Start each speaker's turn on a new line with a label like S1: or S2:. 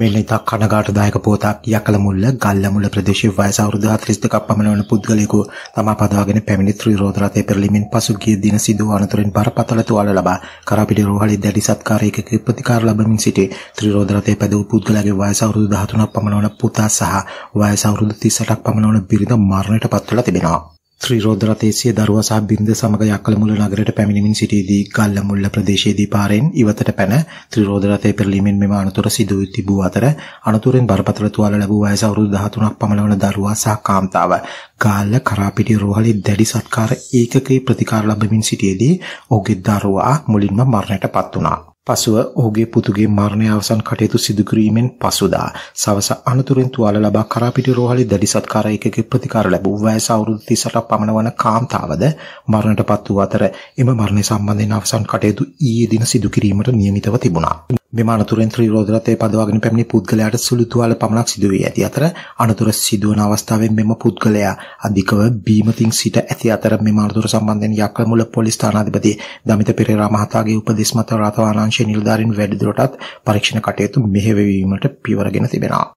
S1: මෙලෙතා කනගාටුදායක පුවතක් යකලමුල්ල ගල්ලමුල්ල ප්‍රදේශයේ වයස අවුරුදු 42ක පමණ වන පුද්ගලයෙකු තමා පදාගෙන පැමිණි ත්‍රිරෝද රථයේ පෙරළීමෙන් පසුගිය දින සිදු අනතුරින් බරපතල තුවාල ලබා කරාපිටි රෝහලේ දැඩි සත්කාරයකක ප්‍රතිකාර ලබමින් සිටි ත්‍රිරෝද රථයේ පැදූ පුද්ගලයාගේ වයස අවුරුදු 13ක් පමණ වන පුතා සහ වයස අවුරුදු 38ක් පමණ වන බිරිඳ මරණයට පත්වලා තිබෙනවා. ශ්‍රී රෝද රතේසිය දරුවා සහ බින්ද සමග යක්කලමුල නගරයට පැමිණෙමින් සිටියේදී ගල්ලමුල්ල ප්‍රදේශයේදී පාරෙන් ඉවතට පැන ශ්‍රී රෝද රතේ පෙරලීමෙන් මෙම අනතුර සිදු වී තිබූ අතර අනතුරෙන් බරපතල තුවාල ලැබූ වයස අවුරුදු 13ක් පමණ වන දරුවා සහ කාන්තාව ගාල්ල කරාපිටිය රෝහලේ දැඩි සත්කාර ඒකකේ ප්‍රතිකාර ලැබමින් සිටියේදී ඔහුගේ දරුවා මුලින්ම මරණයටපත් වුණා. පසුව ඔහුගේ පුතුගේ මරණය අවසන් කටයුතු සිදු කිරීමෙන් පසුදා සවස අනතුරෙන් තුවාල ලබා කරාපිටි රෝහලේ දැඩි සත්කාර ඒකකේ ප්‍රතිකාර ලැබූ වයස අවුරුදු 38ක් පමණ වන කාන්තාවද මරණයටපත් වූ අතර එම මරණය සම්බන්ධයෙන් අවසන් කටයුතු ඊයේ දින සිදු කිරීමට නියමිතව තිබුණා. මෙම අනතුරෙන් ත්‍රිරෝද රථය පදවාගෙන පැමිණි පුද්ගලයාට සුළු තුවාල පමණක් සිදු වී ඇති අතර අනතුර සිදුවන අවස්ථාවේ මෙම පුද්ගලයා අධිකව බීමතින් සිට ඇති අතර මෙම අනතුර සම්බන්ධයෙන් යක්කමුල පොලිස් ස්ථානාධිපති දමිත පෙරේරා මහතාගේ උපදෙස් මත රාතවාලාංශයේ නිලධාරීන් වැඩිදුරටත් පරීක්ෂණ කටයුතු මෙහෙයවීමට පියවර ගෙන තිබෙනවා